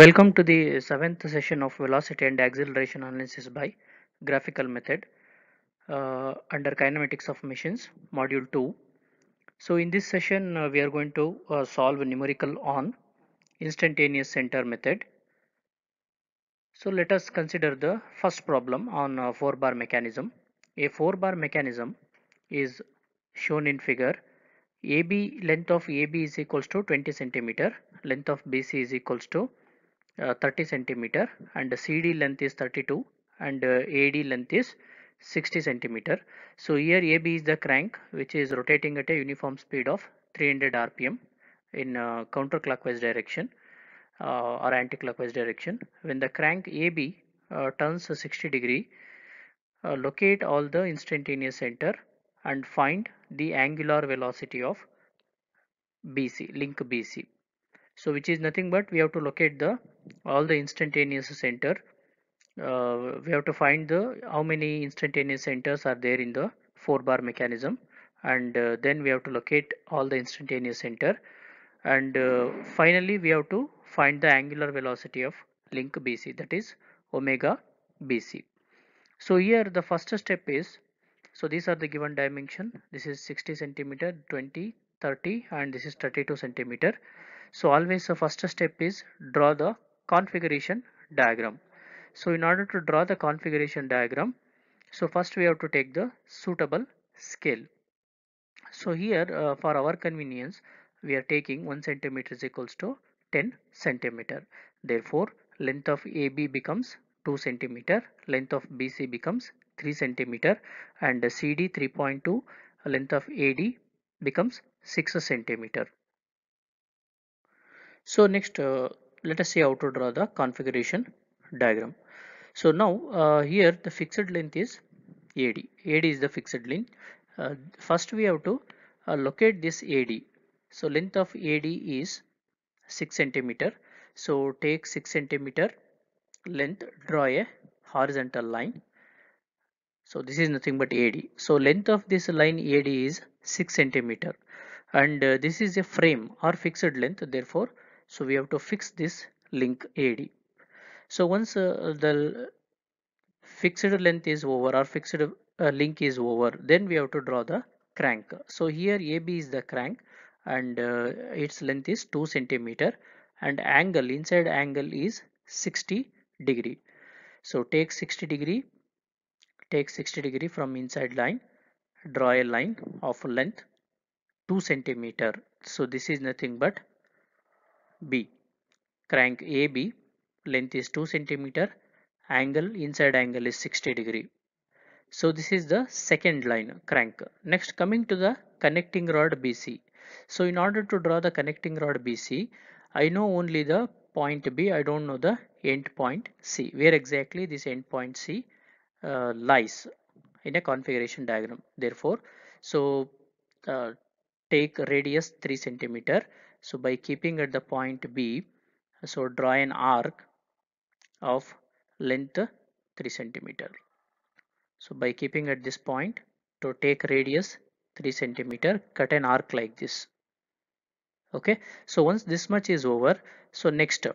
welcome to the seventh session of velocity and acceleration analysis by graphical method uh, under kinematics of machines module 2 so in this session, uh, we are going to uh, solve a numerical on instantaneous center method. So let us consider the first problem on a uh, 4 bar mechanism. A 4 bar mechanism is shown in figure. AB length of AB is equals to 20 centimeter, length of BC is equals to uh, 30 centimeter and CD length is 32 and uh, AD length is 60 centimeter. So here AB is the crank which is rotating at a uniform speed of 300 rpm in uh, counterclockwise direction uh, or anticlockwise direction. When the crank AB uh, turns 60 degree, uh, locate all the instantaneous center and find the angular velocity of BC, link BC. So which is nothing but we have to locate the all the instantaneous center uh, we have to find the how many instantaneous centers are there in the four bar mechanism and uh, then we have to locate all the instantaneous center and uh, finally we have to find the angular velocity of link BC that is omega BC. So here the first step is so these are the given dimension this is 60 centimeter 20 30 and this is 32 centimeter so always the first step is draw the configuration diagram so in order to draw the configuration diagram, so first we have to take the suitable scale. So here uh, for our convenience, we are taking 1 centimeter is equals to 10 centimeter. Therefore, length of AB becomes 2 centimeter, length of BC becomes 3 centimeter and CD 3.2, length of AD becomes 6 centimeter. So next uh, let us see how to draw the configuration diagram so now uh, here the fixed length is AD AD is the fixed length uh, first we have to uh, locate this AD so length of AD is 6 centimeter so take 6 centimeter length draw a horizontal line so this is nothing but AD so length of this line AD is 6 centimeter and uh, this is a frame or fixed length therefore so we have to fix this link AD so once uh, the fixed length is over or fixed uh, link is over then we have to draw the crank so here AB is the crank and uh, its length is 2 centimeter and angle inside angle is 60 degree so take 60 degree take 60 degree from inside line draw a line of length 2 centimeter so this is nothing but B crank AB length is 2 centimeter angle inside angle is 60 degree so this is the second line crank next coming to the connecting rod bc so in order to draw the connecting rod bc i know only the point b i don't know the end point c where exactly this end point c uh, lies in a configuration diagram therefore so uh, take radius 3 centimeter so by keeping at the point b so draw an arc of length 3 centimeter. So by keeping at this point to take radius 3 centimeter cut an arc like this. Okay so once this much is over so next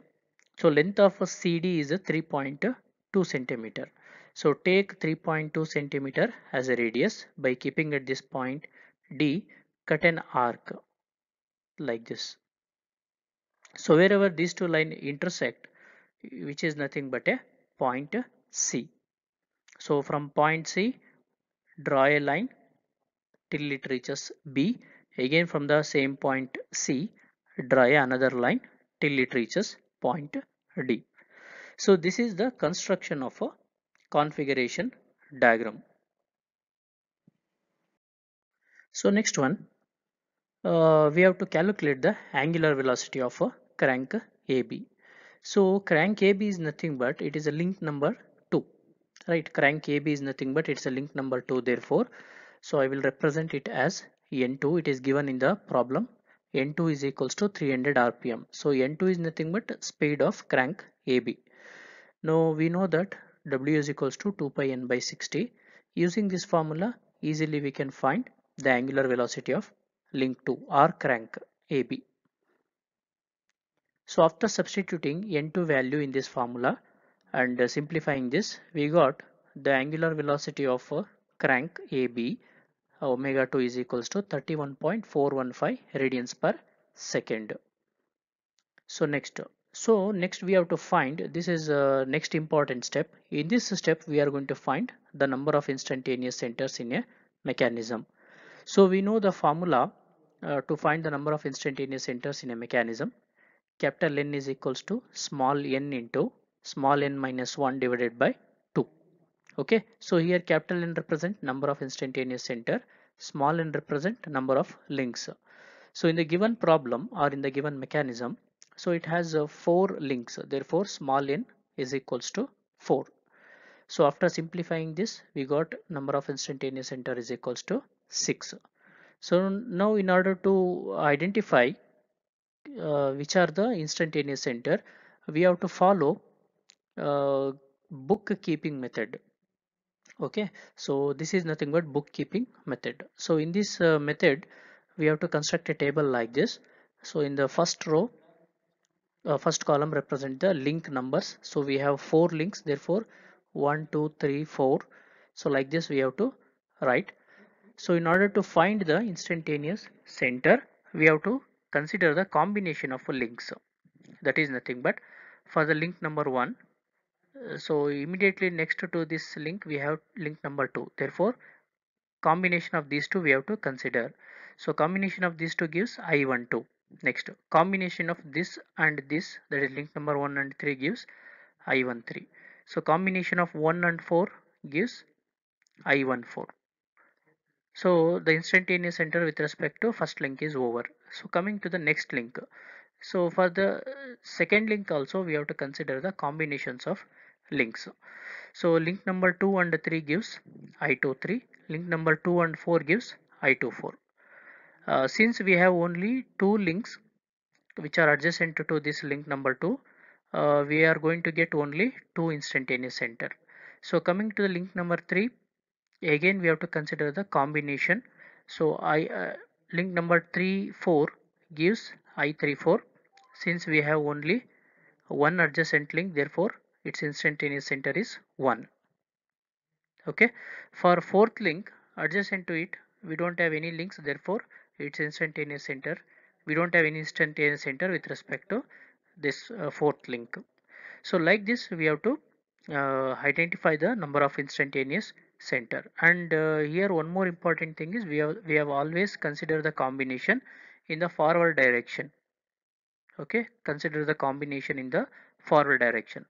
so length of a CD is 3.2 centimeter. So take 3.2 centimeter as a radius by keeping at this point D cut an arc like this. So wherever these two lines intersect which is nothing but a point C. So from point C draw a line till it reaches B again from the same point C draw another line till it reaches point D. So this is the construction of a configuration diagram. So next one uh, we have to calculate the angular velocity of a crank AB. So crank AB is nothing but it is a link number 2 right crank AB is nothing but it's a link number 2 therefore so I will represent it as N2 it is given in the problem N2 is equals to 300 rpm so N2 is nothing but speed of crank AB now we know that W is equals to 2 pi n by 60 using this formula easily we can find the angular velocity of link 2 or crank AB so after substituting n2 value in this formula and uh, simplifying this, we got the angular velocity of a uh, crank AB uh, omega 2 is equals to 31.415 radians per second. So next, so next we have to find, this is a next important step. In this step, we are going to find the number of instantaneous centers in a mechanism. So we know the formula uh, to find the number of instantaneous centers in a mechanism capital N is equals to small n into small n minus 1 divided by 2. Okay, so here capital N represent number of instantaneous center, small n represent number of links. So in the given problem or in the given mechanism, so it has uh, 4 links, therefore small n is equals to 4. So after simplifying this, we got number of instantaneous center is equals to 6. So now in order to identify uh, which are the instantaneous enter we have to follow uh, bookkeeping method okay so this is nothing but bookkeeping method so in this uh, method we have to construct a table like this so in the first row uh, first column represent the link numbers so we have four links therefore one two three four so like this we have to write so in order to find the instantaneous center we have to consider the combination of links that is nothing but for the link number one uh, so immediately next to this link we have link number two therefore combination of these two we have to consider so combination of these two gives i12 next combination of this and this that is link number 1 and 3 gives i13 so combination of 1 and 4 gives i14 so the instantaneous enter with respect to first link is over so coming to the next link so for the second link also we have to consider the combinations of links so link number 2 and 3 gives i23 link number 2 and 4 gives i24 uh, since we have only two links which are adjacent to this link number 2 uh, we are going to get only two instantaneous enter so coming to the link number 3 again we have to consider the combination so i uh, link number 3 4 gives i 3 4 since we have only one adjacent link therefore its instantaneous center is 1 okay for fourth link adjacent to it we don't have any links therefore its instantaneous center we don't have any instantaneous center with respect to this uh, fourth link so like this we have to uh, identify the number of instantaneous center and uh, here one more important thing is we have we have always consider the combination in the forward direction okay consider the combination in the forward direction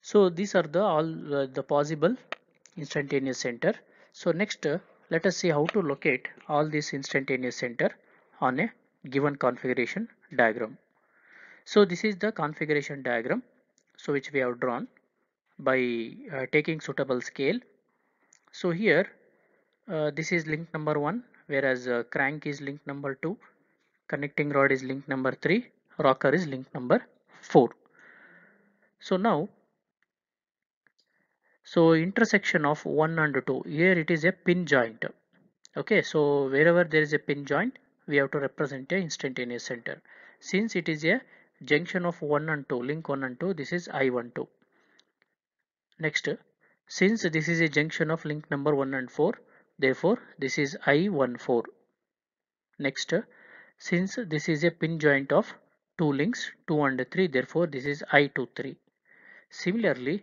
so these are the all uh, the possible instantaneous center so next uh, let us see how to locate all this instantaneous center on a given configuration diagram so this is the configuration diagram so which we have drawn by uh, taking suitable scale so here uh, this is link number one whereas uh, crank is link number two connecting rod is link number three rocker is link number four so now so intersection of one and two here it is a pin joint okay so wherever there is a pin joint we have to represent a instantaneous center since it is a junction of 1 and 2 link 1 and 2 this is i12 next since this is a junction of link number 1 and 4 therefore this is i14 next since this is a pin joint of two links 2 and 3 therefore this is i23 similarly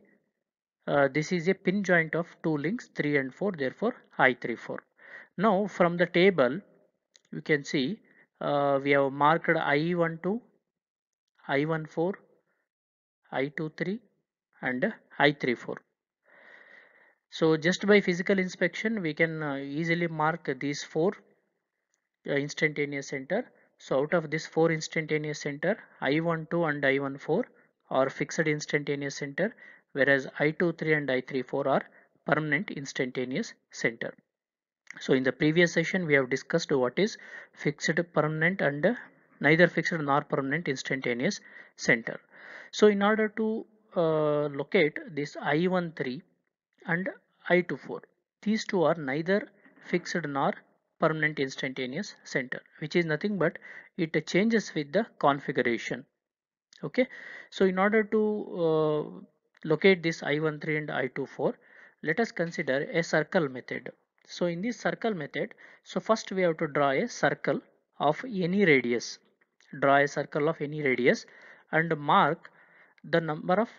uh, this is a pin joint of two links 3 and 4 therefore i34 now from the table you can see uh, we have marked i12 I14, I23 and I34. So just by physical inspection we can uh, easily mark these four uh, instantaneous center. So out of this four instantaneous center I12 and I14 are fixed instantaneous center whereas I23 and I34 are permanent instantaneous center. So in the previous session we have discussed what is fixed permanent and neither fixed nor permanent instantaneous center so in order to uh, locate this i13 and i24 these two are neither fixed nor permanent instantaneous center which is nothing but it changes with the configuration okay so in order to uh, locate this i13 and i24 let us consider a circle method so in this circle method so first we have to draw a circle of any radius draw a circle of any radius and mark the number of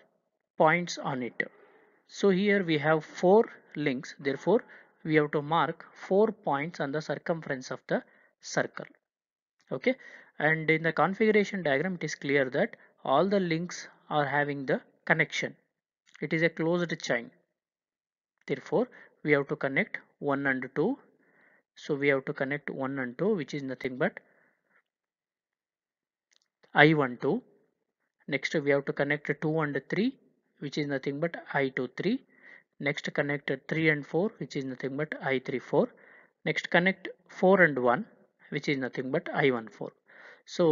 points on it so here we have four links therefore we have to mark four points on the circumference of the circle okay and in the configuration diagram it is clear that all the links are having the connection it is a closed chain therefore we have to connect 1 and 2 so we have to connect 1 and 2 which is nothing but I12 next we have to connect 2 and 3 which is nothing but I23 next connect 3 and 4 which is nothing but I34 next connect 4 and 1 which is nothing but I14 so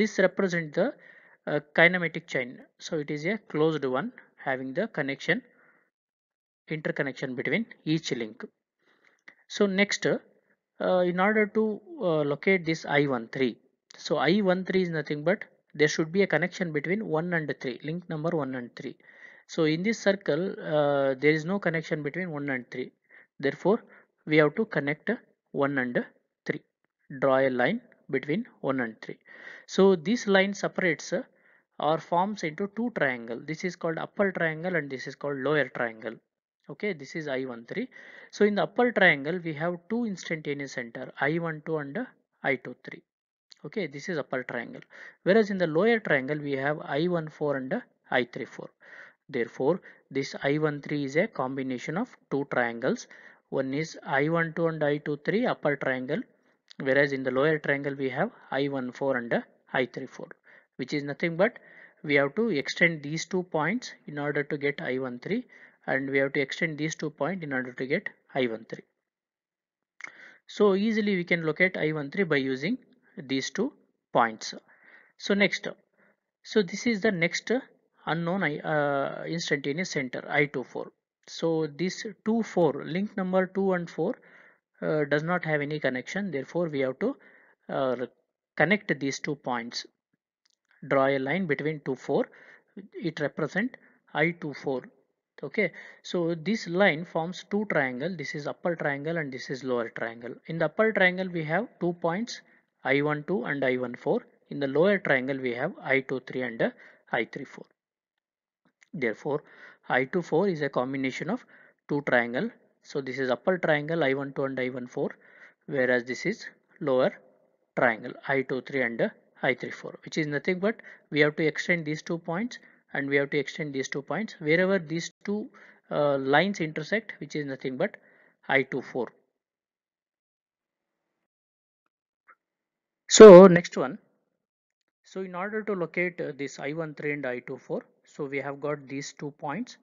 this represents the uh, kinematic chain so it is a closed one having the connection interconnection between each link so next uh, in order to uh, locate this I13 so I13 is nothing but there should be a connection between 1 and 3 link number 1 and 3 so in this circle uh, there is no connection between 1 and 3 therefore we have to connect 1 and 3 draw a line between 1 and 3 so this line separates uh, or forms into two triangle this is called upper triangle and this is called lower triangle okay this is i13 so in the upper triangle we have two instantaneous center i12 and i23 okay this is upper triangle whereas in the lower triangle we have i14 and i34 therefore this i13 is a combination of two triangles one is i12 and i23 upper triangle whereas in the lower triangle we have i14 and i34 which is nothing but we have to extend these two points in order to get i13 and we have to extend these two points in order to get i13 so easily we can locate i13 by using these two points so next so this is the next unknown uh, instantaneous center i24 so this 2 4 link number 2 and 4 uh, does not have any connection therefore we have to uh, connect these two points draw a line between 2 4 it represent i24 okay so this line forms two triangle this is upper triangle and this is lower triangle in the upper triangle we have two points I12 and I14. In the lower triangle we have I23 and I34. Therefore I24 is a combination of two triangle. So this is upper triangle I12 and I14 whereas this is lower triangle I23 and I34 which is nothing but we have to extend these two points and we have to extend these two points wherever these two uh, lines intersect which is nothing but I24 So next one. So in order to locate uh, this I13 and I24, so we have got these two points.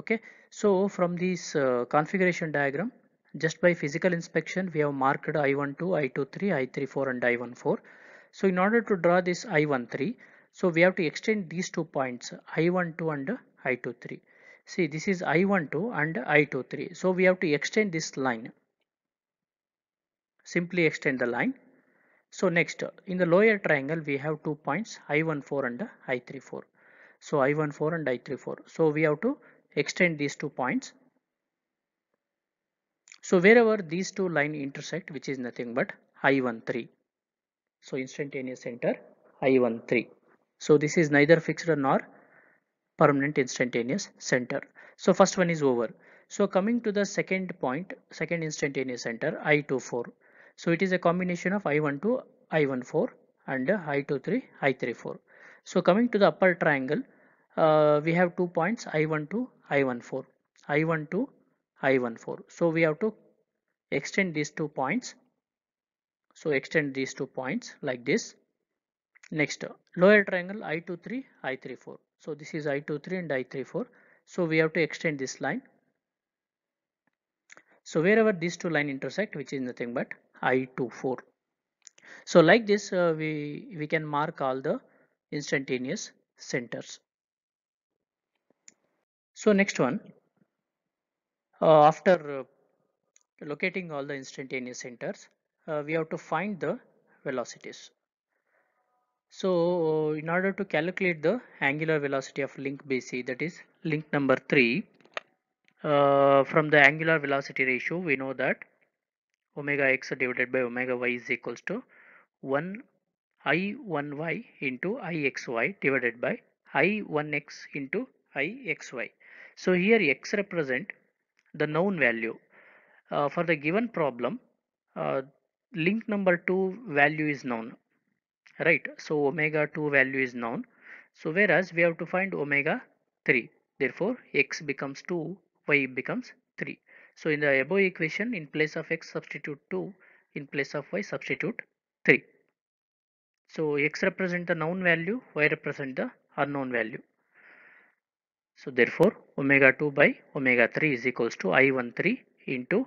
Okay, so from this uh, configuration diagram, just by physical inspection, we have marked I12, I23, I34 and I14. So in order to draw this I13, so we have to extend these two points I12 and I23. See this is I12 and I23. So we have to extend this line. Simply extend the line so next in the lower triangle we have two points I14 and I34. So I14 and I34. So we have to extend these two points. So wherever these two line intersect which is nothing but I13. So instantaneous center I13. So this is neither fixed nor permanent instantaneous center. So first one is over. So coming to the second point, second instantaneous center I24. So it is a combination of I12, I14 and I23, I34. So coming to the upper triangle, uh, we have two points I12, I14, I12, I14. So we have to extend these two points. So extend these two points like this. Next, lower triangle I23, I34. So this is I23 and I34. So we have to extend this line. So wherever these two line intersect, which is nothing but I24 so like this uh, we we can mark all the instantaneous centers so next one uh, after uh, locating all the instantaneous centers uh, we have to find the velocities so in order to calculate the angular velocity of link BC that is link number 3 uh, from the angular velocity ratio we know that omega x divided by omega y is equals to 1 i1y into ixy divided by i1x into ixy. So here x represent the known value. Uh, for the given problem, uh, link number 2 value is known, right? So omega 2 value is known. So whereas we have to find omega 3. Therefore, x becomes 2, y becomes 3. So in the above equation in place of x substitute 2 in place of y substitute 3. So x represent the known value y represent the unknown value. So therefore omega 2 by omega 3 is equals to i 1 3 into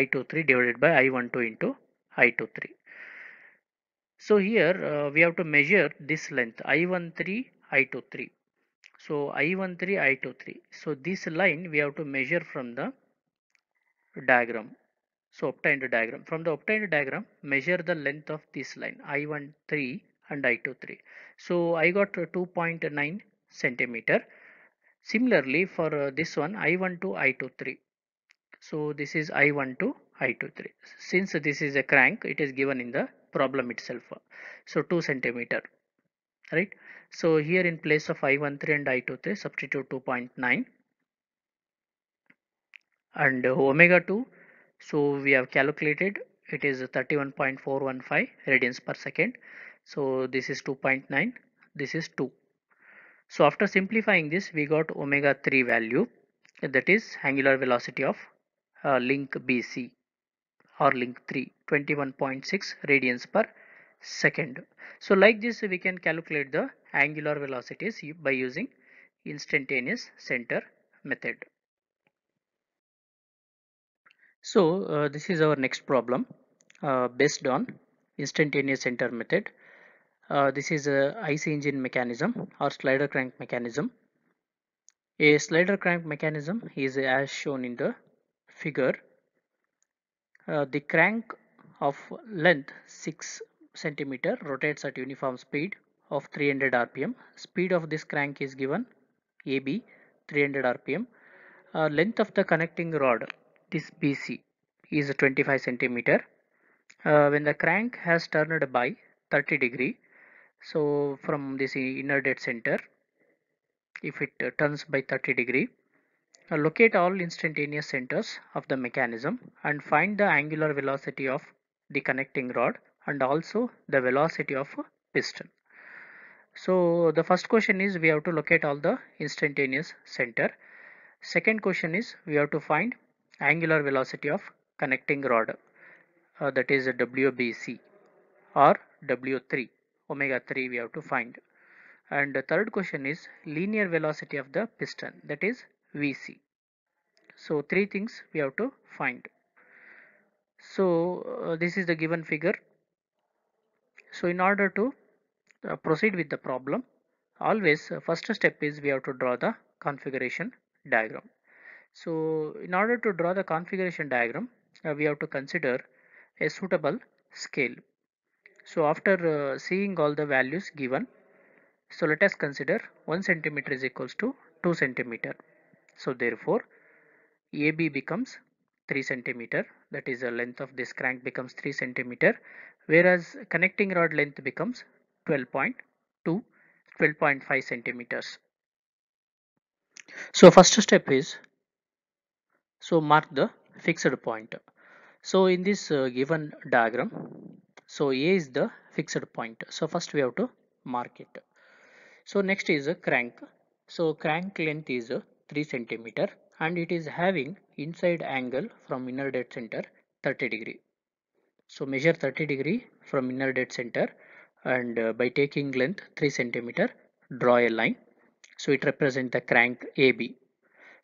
i 2 3 divided by i 1 2 into i 2 3. So here uh, we have to measure this length I13, I23. So I13, I23. So this line we have to measure from the diagram so obtained diagram from the obtained diagram measure the length of this line i13 and i23 so i got 2.9 centimeter similarly for uh, this one i12 i23 so this is i12 i23 since this is a crank it is given in the problem itself so 2 centimeter right so here in place of i13 and i23 substitute 2.9 and omega 2 so we have calculated it is 31.415 radians per second so this is 2.9 this is 2 so after simplifying this we got omega 3 value that is angular velocity of uh, link BC or link 3 21.6 radians per second so like this we can calculate the angular velocities by using instantaneous center method so uh, this is our next problem uh, based on instantaneous enter method. Uh, this is a IC engine mechanism or slider crank mechanism. A slider crank mechanism is as shown in the figure. Uh, the crank of length 6 centimeter rotates at uniform speed of 300 rpm. Speed of this crank is given AB 300 rpm. Uh, length of the connecting rod this BC is 25 centimeter uh, when the crank has turned by 30 degree so from this inner dead center if it uh, turns by 30 degree uh, locate all instantaneous centers of the mechanism and find the angular velocity of the connecting rod and also the velocity of piston so the first question is we have to locate all the instantaneous center second question is we have to find angular velocity of connecting rod uh, that is WBC or W3 omega 3 we have to find and the third question is linear velocity of the piston that is VC so three things we have to find so uh, this is the given figure so in order to uh, proceed with the problem always uh, first step is we have to draw the configuration diagram so in order to draw the configuration diagram, uh, we have to consider a suitable scale. So after uh, seeing all the values given, so let us consider 1 centimeter is equals to 2 centimeter. So therefore, AB becomes 3 centimeter that is the length of this crank becomes 3 centimeter whereas connecting rod length becomes 12.2 12.5 centimeters. So first step is so mark the fixed point so in this uh, given diagram so a is the fixed point so first we have to mark it so next is a crank so crank length is uh, 3 centimeter and it is having inside angle from inner dead center 30 degree so measure 30 degree from inner dead center and uh, by taking length 3 centimeter draw a line so it represents the crank AB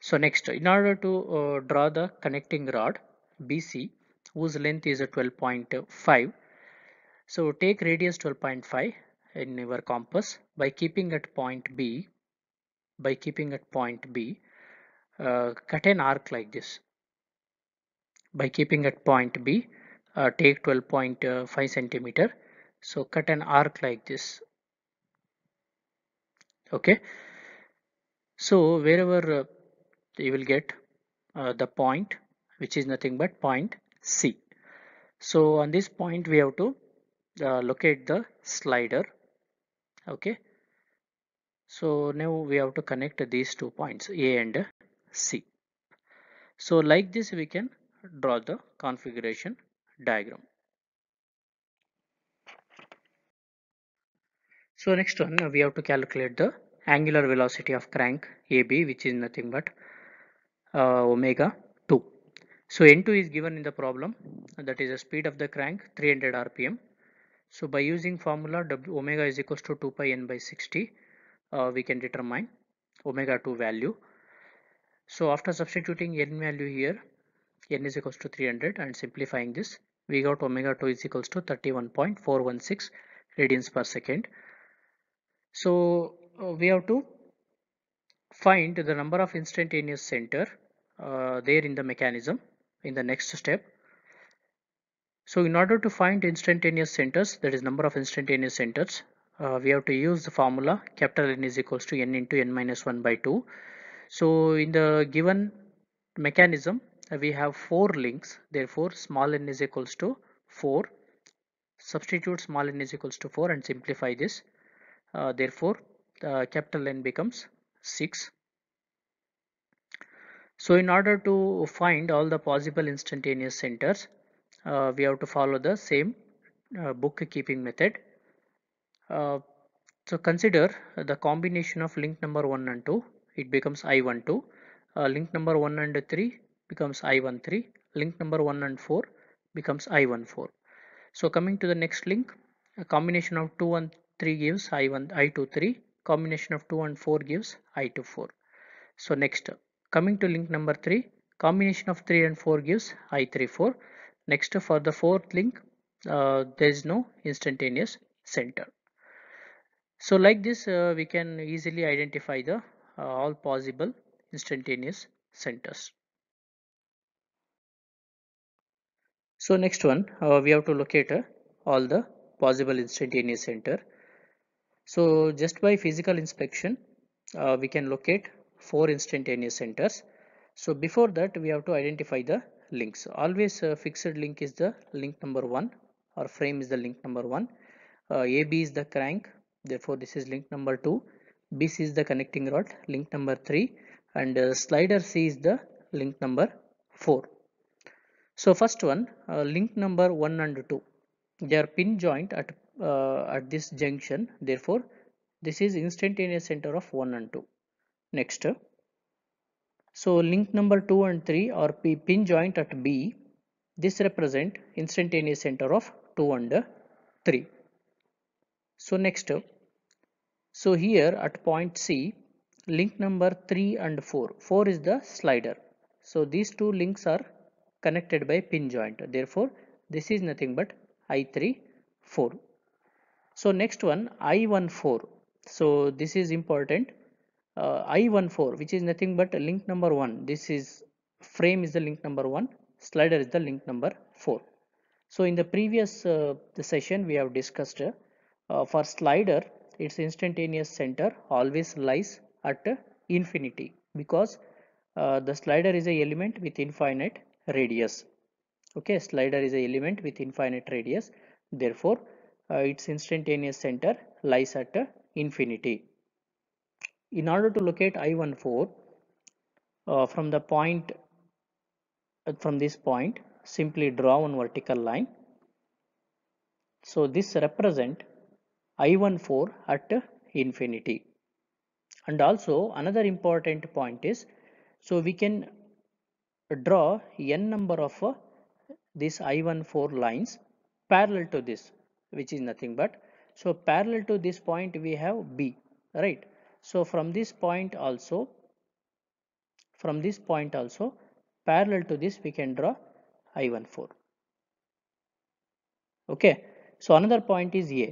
so next, in order to uh, draw the connecting rod BC, whose length is 12.5, so take radius 12.5 in your compass by keeping at point B, by keeping at point B, uh, cut an arc like this. By keeping at point B, uh, take 12.5 centimeter. So cut an arc like this. Okay. So wherever uh, you will get uh, the point which is nothing but point C. So on this point we have to uh, locate the slider. Okay. So now we have to connect these two points A and C. So like this we can draw the configuration diagram. So next one we have to calculate the angular velocity of crank AB which is nothing but uh, omega 2. So N2 is given in the problem that is the speed of the crank 300 rpm. So by using formula w omega is equals to 2 pi n by 60 uh, we can determine omega 2 value. So after substituting n value here n is equals to 300 and simplifying this we got omega 2 is equals to 31.416 radians per second. So uh, we have to find the number of instantaneous center uh, there in the mechanism in the next step so in order to find instantaneous centers that is number of instantaneous centers uh, we have to use the formula capital N is equals to N into N minus 1 by 2 so in the given mechanism uh, we have four links therefore small n is equals to 4 substitute small n is equals to 4 and simplify this uh, therefore uh, capital N becomes 6 so in order to find all the possible instantaneous centers, uh, we have to follow the same uh, bookkeeping method. Uh, so consider the combination of link number 1 and 2, it becomes I12. Uh, link number 1 and 3 becomes I13. Link number 1 and 4 becomes I14. So coming to the next link, a combination of 2 and 3 gives I1, I23. Combination of 2 and 4 gives I24. So next Coming to link number 3, combination of 3 and 4 gives I34. Next for the fourth link, uh, there is no instantaneous center. So like this, uh, we can easily identify the uh, all possible instantaneous centers. So next one, uh, we have to locate uh, all the possible instantaneous center. So just by physical inspection, uh, we can locate four instantaneous centers so before that we have to identify the links always uh, fixed link is the link number one or frame is the link number one uh, AB is the crank therefore this is link number two BC is the connecting rod link number three and uh, slider C is the link number four so first one uh, link number one and two they are pin joint at uh, at this junction therefore this is instantaneous center of one and two next so link number 2 and 3 are pin joint at B this represent instantaneous center of 2 and 3 so next so here at point C link number 3 and 4 4 is the slider so these two links are connected by pin joint therefore this is nothing but I3 4 so next one I1 4 so this is important uh, i14 which is nothing but link number 1 this is frame is the link number 1 slider is the link number 4 so in the previous uh, the session we have discussed uh, for slider its instantaneous center always lies at infinity because uh, the slider is a element with infinite radius okay slider is a element with infinite radius therefore uh, its instantaneous center lies at infinity in order to locate I-14 uh, from the point uh, from this point simply draw one vertical line so this represent I-14 at infinity and also another important point is so we can draw n number of uh, this I-14 lines parallel to this which is nothing but so parallel to this point we have B right so from this point also from this point also parallel to this we can draw i14 okay so another point is a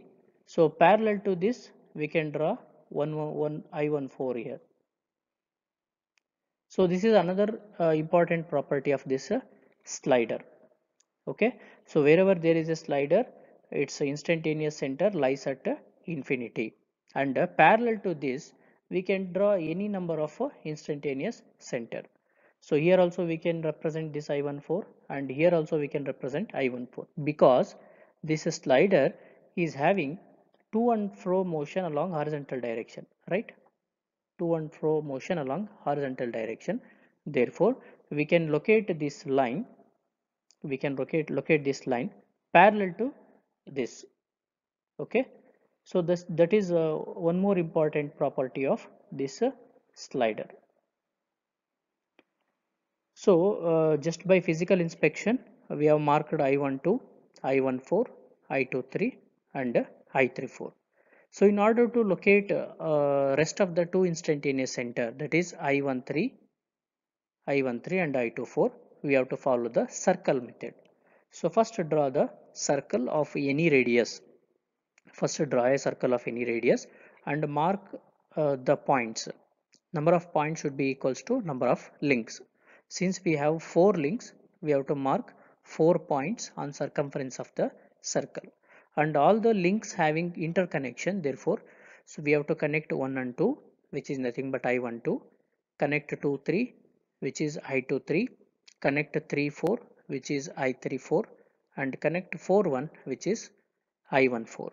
so parallel to this we can draw 111 i14 here so this is another uh, important property of this uh, slider okay so wherever there is a slider its instantaneous center lies at uh, infinity and uh, parallel to this we can draw any number of uh, instantaneous center. So here also we can represent this I14 and here also we can represent I14 because this slider is having to and fro motion along horizontal direction, right? To and fro motion along horizontal direction. Therefore, we can locate this line. We can locate locate this line parallel to this. Okay, so this that is uh, one more important property of this uh, slider so uh, just by physical inspection we have marked i12 i14 i23 and uh, i34 so in order to locate uh, rest of the two instantaneous center that is i13 i13 and i24 we have to follow the circle method so first draw the circle of any radius first draw a circle of any radius and mark uh, the points number of points should be equals to number of links since we have four links we have to mark four points on circumference of the circle and all the links having interconnection therefore so we have to connect 1 and 2 which is nothing but i1 2 connect 2 3 which is i2 3 connect 3 4 which is i3 4 and connect 4 1 which is i1 4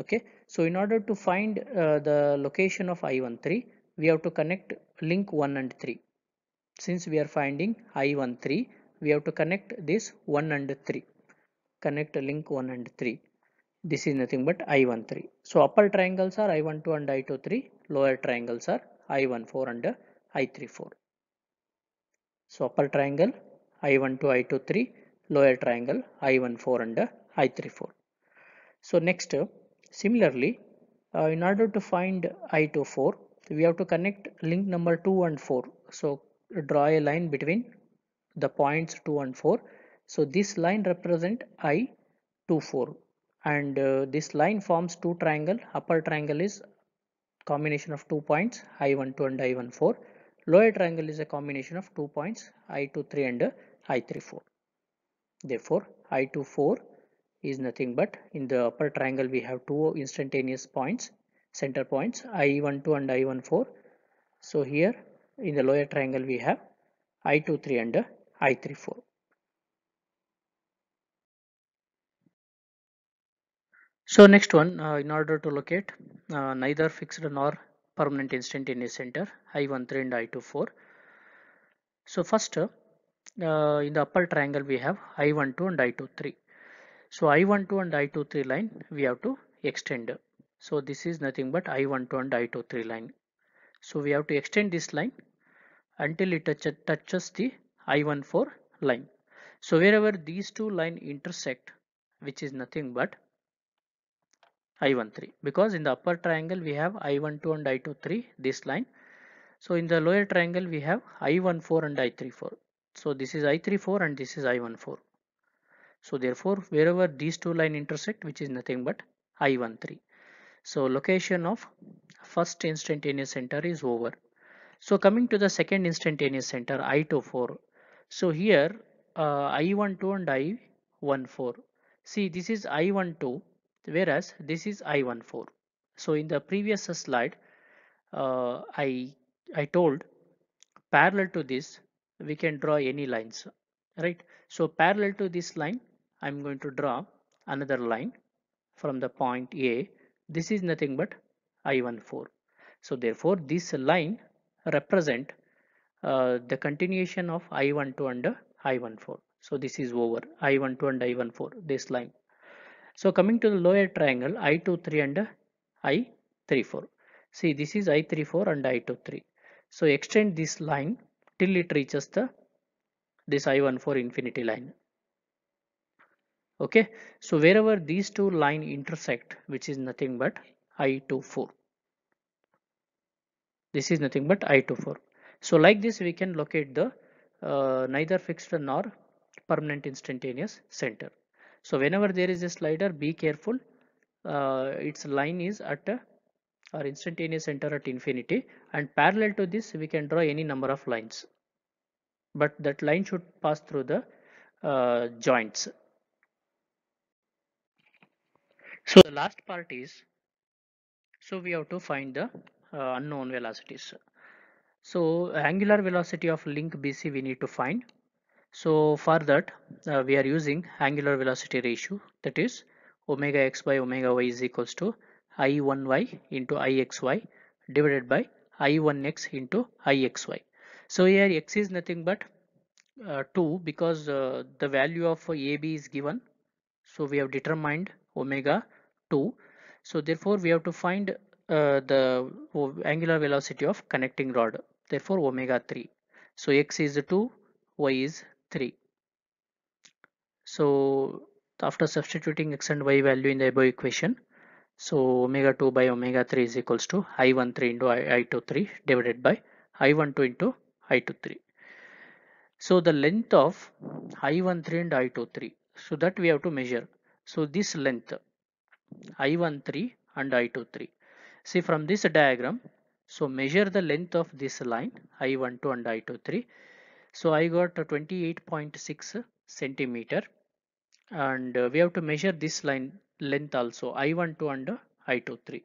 okay so in order to find uh, the location of i13 we have to connect link 1 and 3 since we are finding i13 we have to connect this 1 and 3 connect link 1 and 3 this is nothing but i13 so upper triangles are i12 and i23 lower triangles are i14 and i34 so upper triangle i12 i23 lower triangle i14 and i34 so next uh, Similarly, uh, in order to find I24, we have to connect link number 2 and 4. So draw a line between the points 2 and 4. So this line represent I24 and uh, this line forms two triangle. Upper triangle is combination of two points I12 and I14. Lower triangle is a combination of two points I23 and I34. Therefore, I24 is nothing but in the upper triangle we have two instantaneous points center points i12 and i14 so here in the lower triangle we have i23 and i34 so next one uh, in order to locate uh, neither fixed nor permanent instantaneous center i13 and i24 so first uh, in the upper triangle we have i12 and i23 so i12 and i23 line we have to extend so this is nothing but i12 and i23 line so we have to extend this line until it touches the i14 line so wherever these two line intersect which is nothing but i13 because in the upper triangle we have i12 and i23 this line so in the lower triangle we have i14 and i34 so this is i34 and this is i14 so therefore wherever these two line intersect which is nothing but I13. So location of first instantaneous center is over. So coming to the second instantaneous center I24. So here uh, I12 and I14. See this is I12 whereas this is I14. So in the previous slide uh, I, I told parallel to this we can draw any lines right so parallel to this line I'm going to draw another line from the point A. This is nothing but I14. So therefore this line represent uh, the continuation of I12 and I14. So this is over I12 and I14 this line. So coming to the lower triangle I23 and I34. See this is I34 and I23. So extend this line till it reaches the this I14 infinity line okay so wherever these two line intersect which is nothing but i24 this is nothing but i24 so like this we can locate the uh, neither fixed nor permanent instantaneous center so whenever there is a slider be careful uh, its line is at a, uh, or instantaneous center at infinity and parallel to this we can draw any number of lines but that line should pass through the uh, joints so the last part is so we have to find the uh, unknown velocities so angular velocity of link bc we need to find so for that uh, we are using angular velocity ratio that is omega x by omega y is equals to i1y into ixy divided by i1x into ixy so here x is nothing but uh, 2 because uh, the value of ab is given so we have determined omega 2 so therefore we have to find uh, the angular velocity of connecting rod therefore omega 3 so x is 2 y is 3 so after substituting x and y value in the above equation so omega 2 by omega 3 is equals to i13 into i23 divided by i12 into i23 so the length of i13 and i23 so that we have to measure so this length I13 and I23. See from this diagram, so measure the length of this line I12 and I23. So I got 28.6 centimeter and uh, we have to measure this line length also I12 and I23.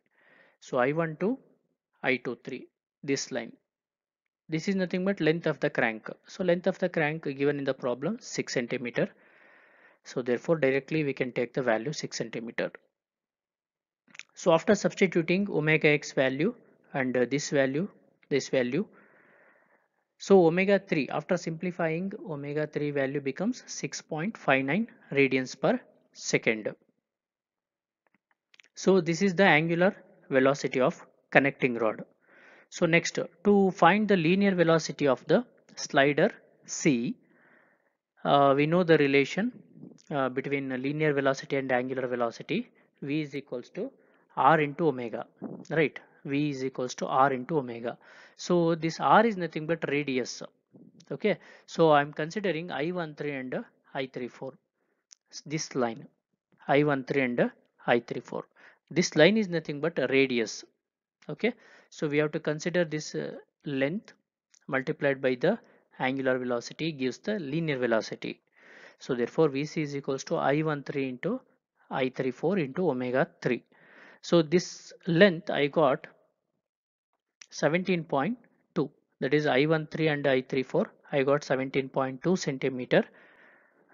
So I12, I23 this line. This is nothing but length of the crank. So length of the crank given in the problem 6 centimeter so therefore directly we can take the value 6 centimeter. So after substituting omega x value and uh, this value, this value, so omega 3 after simplifying omega 3 value becomes 6.59 radians per second. So this is the angular velocity of connecting rod. So next to find the linear velocity of the slider C, uh, we know the relation uh, between linear velocity and angular velocity v is equals to r into omega right v is equals to r into omega so this r is nothing but radius okay so i'm considering i13 and i34 this line i13 and i34 this line is nothing but a radius okay so we have to consider this uh, length multiplied by the angular velocity gives the linear velocity so therefore Vc is equals to I13 into I34 into omega 3. So this length I got 17.2 that is I13 and I34 I got 17.2 centimeter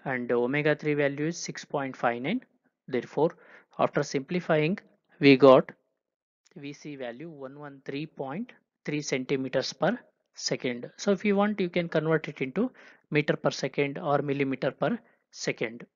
and omega 3 value is 6.59 therefore after simplifying we got VC value 113.3 centimeters per second. So if you want, you can convert it into meter per second or millimeter per second.